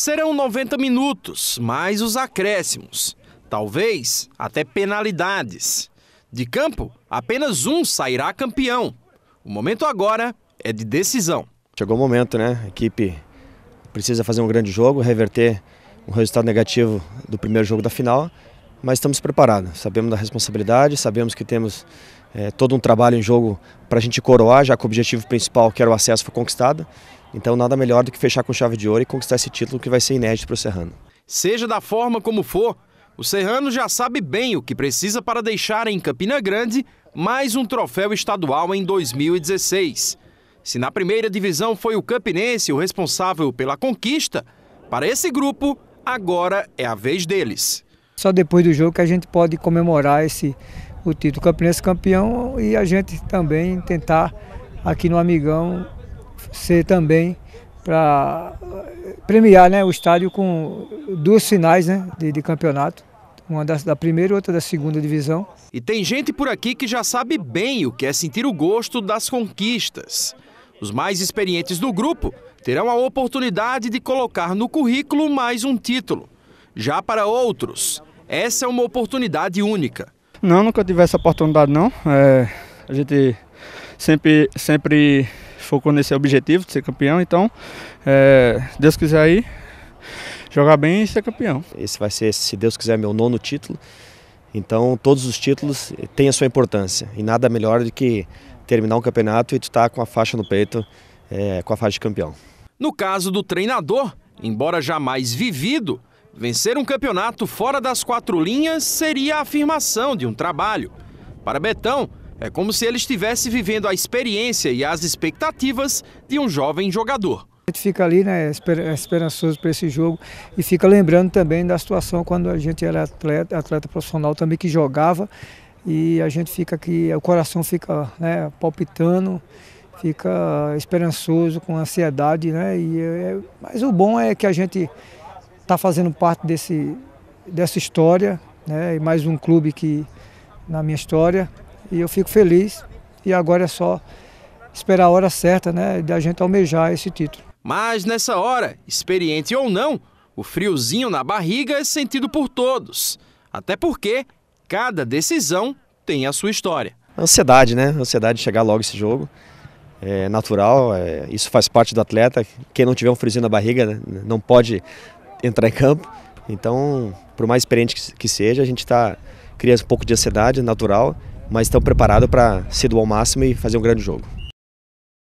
serão 90 minutos, mais os acréscimos, talvez até penalidades. De campo, apenas um sairá campeão. O momento agora é de decisão. Chegou o momento, né? A equipe precisa fazer um grande jogo, reverter um resultado negativo do primeiro jogo da final, mas estamos preparados. Sabemos da responsabilidade, sabemos que temos é, todo um trabalho em jogo para a gente coroar, já que o objetivo principal, que era o acesso, foi conquistado. Então nada melhor do que fechar com chave de ouro e conquistar esse título que vai ser inédito para o Serrano. Seja da forma como for, o Serrano já sabe bem o que precisa para deixar em Campina Grande mais um troféu estadual em 2016. Se na primeira divisão foi o Campinense o responsável pela conquista, para esse grupo agora é a vez deles. Só depois do jogo que a gente pode comemorar esse o título campinense campeão e a gente também tentar aqui no Amigão ser também para eh, premiar né, o estádio com duas finais né, de, de campeonato. Uma da, da primeira e outra da segunda divisão. E tem gente por aqui que já sabe bem o que é sentir o gosto das conquistas. Os mais experientes do grupo terão a oportunidade de colocar no currículo mais um título. Já para outros, essa é uma oportunidade única. Não, nunca tive essa oportunidade não. É, a gente sempre, sempre focou nesse objetivo de ser campeão, então, é, Deus quiser aí, jogar bem e ser campeão. Esse vai ser, se Deus quiser, meu nono título. Então, todos os títulos têm a sua importância. E nada melhor do que terminar um campeonato e tu estar tá com a faixa no peito, é, com a faixa de campeão. No caso do treinador, embora jamais vivido, Vencer um campeonato fora das quatro linhas seria a afirmação de um trabalho. Para Betão, é como se ele estivesse vivendo a experiência e as expectativas de um jovem jogador. A gente fica ali né, esperançoso para esse jogo e fica lembrando também da situação quando a gente era atleta, atleta profissional também que jogava e a gente fica aqui, o coração fica né, palpitando, fica esperançoso, com ansiedade, né? E, é, é mas o bom é que a gente tá fazendo parte desse, dessa história, né? E mais um clube que na minha história. E eu fico feliz. E agora é só esperar a hora certa, né? De a gente almejar esse título. Mas nessa hora, experiente ou não, o friozinho na barriga é sentido por todos. Até porque cada decisão tem a sua história. Ansiedade, né? Ansiedade de chegar logo esse jogo. É natural, é, isso faz parte do atleta. Quem não tiver um friozinho na barriga né, não pode entrar em campo. Então, por mais experiente que seja, a gente está criando um pouco de ansiedade natural, mas estamos preparados para se doar ao máximo e fazer um grande jogo.